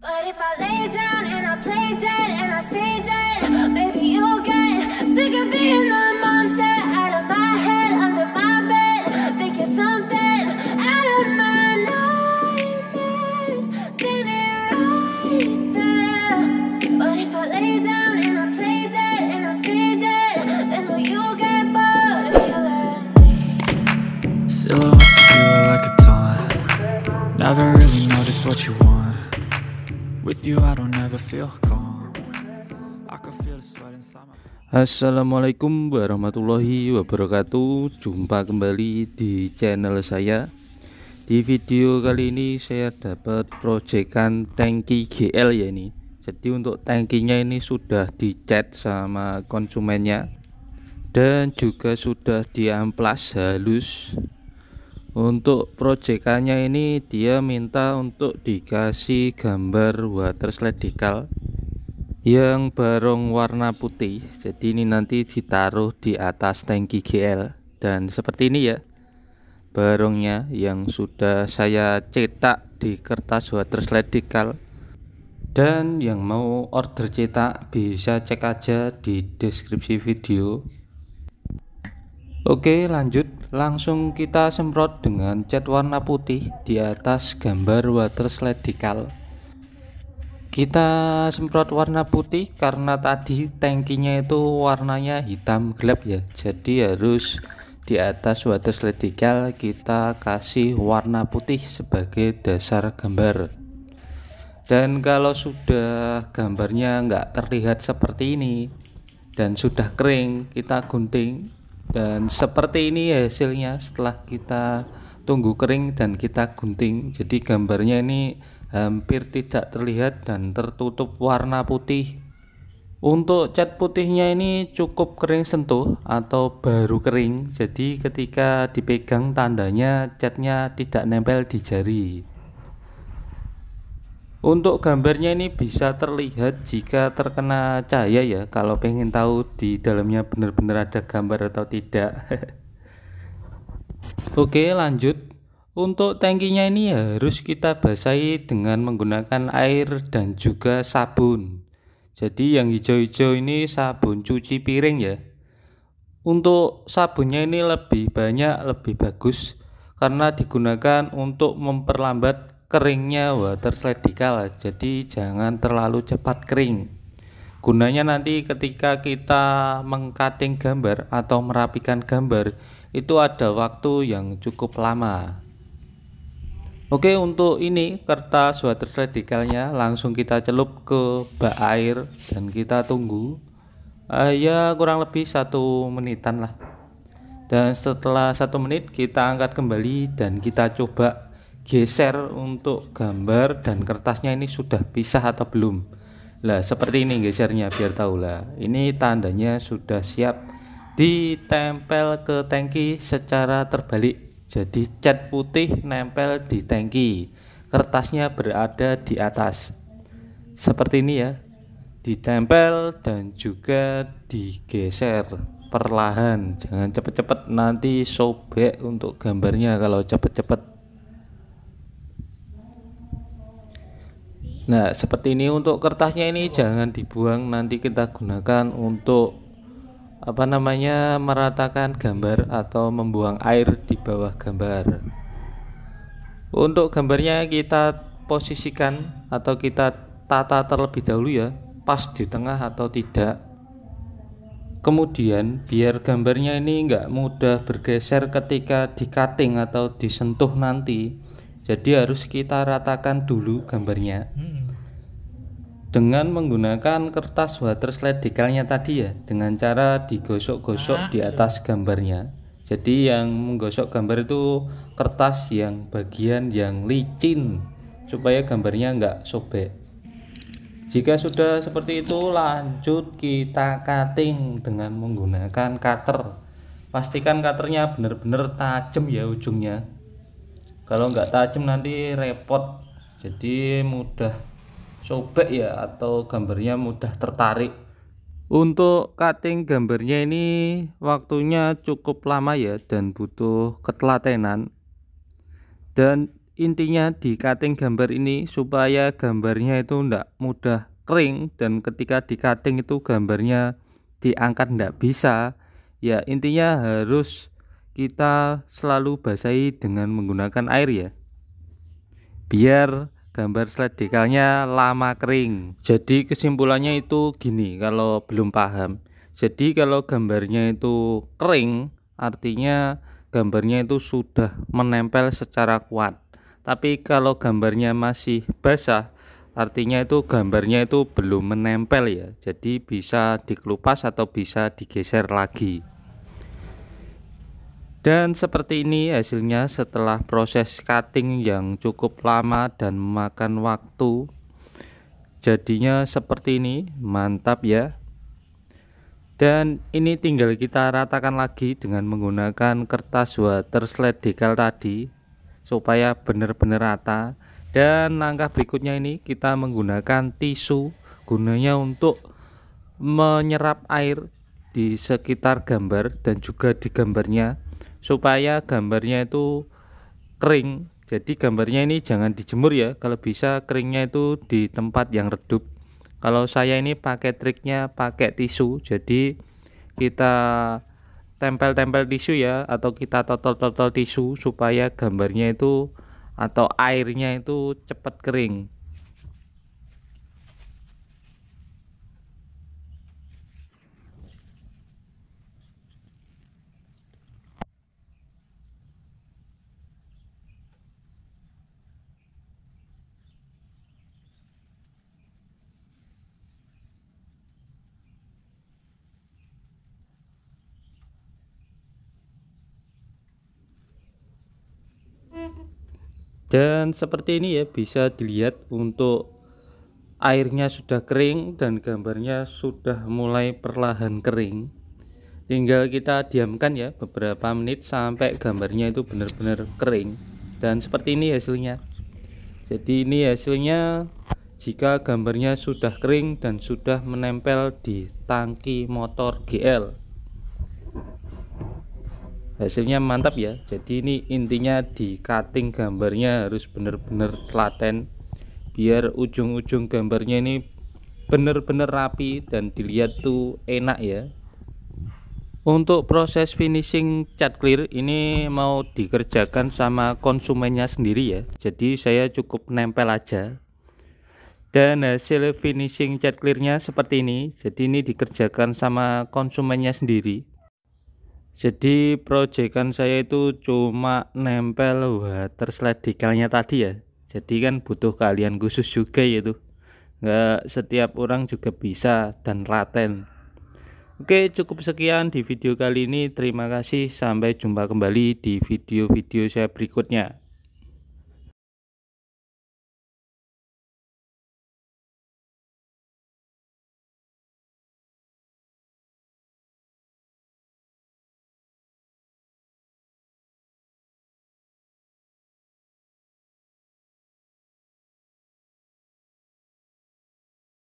But if I lay down and I play dead Assalamualaikum warahmatullahi wabarakatuh Jumpa kembali di channel saya Di video kali ini saya dapat proyekan tangki GL ya ini Jadi untuk tangkinya ini sudah dicat sama konsumennya Dan juga sudah diamplas halus untuk proyekannya ini dia minta untuk dikasih gambar water slide decal yang barong warna putih jadi ini nanti ditaruh di atas tangki GL dan seperti ini ya barongnya yang sudah saya cetak di kertas water slide decal dan yang mau order cetak bisa cek aja di deskripsi video Oke lanjut langsung kita semprot dengan cat warna putih di atas gambar water slide decal kita semprot warna putih karena tadi tankinya itu warnanya hitam gelap ya jadi harus di atas water slide decal kita kasih warna putih sebagai dasar gambar dan kalau sudah gambarnya nggak terlihat seperti ini dan sudah kering kita gunting dan seperti ini hasilnya setelah kita tunggu kering dan kita gunting jadi gambarnya ini hampir tidak terlihat dan tertutup warna putih untuk cat putihnya ini cukup kering sentuh atau baru kering jadi ketika dipegang tandanya catnya tidak nempel di jari untuk gambarnya ini bisa terlihat jika terkena cahaya ya Kalau pengen tahu di dalamnya benar-benar ada gambar atau tidak Oke lanjut Untuk tangkinya ini harus kita basahi dengan menggunakan air dan juga sabun Jadi yang hijau-hijau ini sabun cuci piring ya Untuk sabunnya ini lebih banyak lebih bagus Karena digunakan untuk memperlambat keringnya water slide decal jadi jangan terlalu cepat kering gunanya nanti ketika kita mengkating gambar atau merapikan gambar itu ada waktu yang cukup lama Oke untuk ini kertas water slide decalnya langsung kita celup ke bak air dan kita tunggu uh, ya kurang lebih satu menitan lah dan setelah satu menit kita angkat kembali dan kita coba geser untuk gambar dan kertasnya ini sudah pisah atau belum lah seperti ini gesernya biar tahu lah ini tandanya sudah siap ditempel ke tangki secara terbalik jadi cat putih nempel di tangki kertasnya berada di atas seperti ini ya ditempel dan juga digeser perlahan jangan cepet-cepet nanti sobek untuk gambarnya kalau cepet-cepet Nah, seperti ini untuk kertasnya ini iya. jangan dibuang, nanti kita gunakan untuk apa namanya meratakan gambar atau membuang air di bawah gambar. Untuk gambarnya kita posisikan atau kita tata terlebih dahulu ya, pas di tengah atau tidak. Kemudian biar gambarnya ini enggak mudah bergeser ketika di cutting atau disentuh nanti jadi harus kita ratakan dulu gambarnya hmm. dengan menggunakan kertas water slide decalnya tadi ya dengan cara digosok-gosok ah. di atas gambarnya jadi yang menggosok gambar itu kertas yang bagian yang licin supaya gambarnya nggak sobek jika sudah seperti itu lanjut kita cutting dengan menggunakan cutter pastikan cutternya benar-benar tajam ya ujungnya kalau nggak tajam nanti repot jadi mudah sobek ya atau gambarnya mudah tertarik untuk cutting gambarnya ini waktunya cukup lama ya dan butuh ketelatenan dan intinya di cutting gambar ini supaya gambarnya itu tidak mudah kering dan ketika di cutting itu gambarnya diangkat tidak bisa ya intinya harus kita selalu basahi dengan menggunakan air ya biar gambar slide dekalnya lama kering jadi kesimpulannya itu gini kalau belum paham jadi kalau gambarnya itu kering artinya gambarnya itu sudah menempel secara kuat tapi kalau gambarnya masih basah artinya itu gambarnya itu belum menempel ya jadi bisa dikelupas atau bisa digeser lagi dan seperti ini hasilnya setelah proses cutting yang cukup lama dan memakan waktu Jadinya seperti ini, mantap ya Dan ini tinggal kita ratakan lagi dengan menggunakan kertas water slide decal tadi Supaya benar-benar rata Dan langkah berikutnya ini kita menggunakan tisu Gunanya untuk menyerap air di sekitar gambar dan juga di gambarnya supaya gambarnya itu kering jadi gambarnya ini jangan dijemur ya kalau bisa keringnya itu di tempat yang redup kalau saya ini pakai triknya pakai tisu jadi kita tempel-tempel tisu ya atau kita totol-totol tisu supaya gambarnya itu atau airnya itu cepat kering dan seperti ini ya bisa dilihat untuk airnya sudah kering dan gambarnya sudah mulai perlahan kering tinggal kita diamkan ya beberapa menit sampai gambarnya itu benar-benar kering dan seperti ini hasilnya jadi ini hasilnya jika gambarnya sudah kering dan sudah menempel di tangki motor GL hasilnya mantap ya jadi ini intinya di cutting gambarnya harus benar-benar telaten biar ujung-ujung gambarnya ini benar-benar rapi dan dilihat tuh enak ya untuk proses finishing cat clear ini mau dikerjakan sama konsumennya sendiri ya jadi saya cukup nempel aja dan hasil finishing cat clearnya seperti ini jadi ini dikerjakan sama konsumennya sendiri jadi proyekan saya itu cuma nempel water slide decalnya tadi ya jadi kan butuh kalian khusus juga yaitu enggak setiap orang juga bisa dan laten oke cukup sekian di video kali ini terima kasih sampai jumpa kembali di video-video saya berikutnya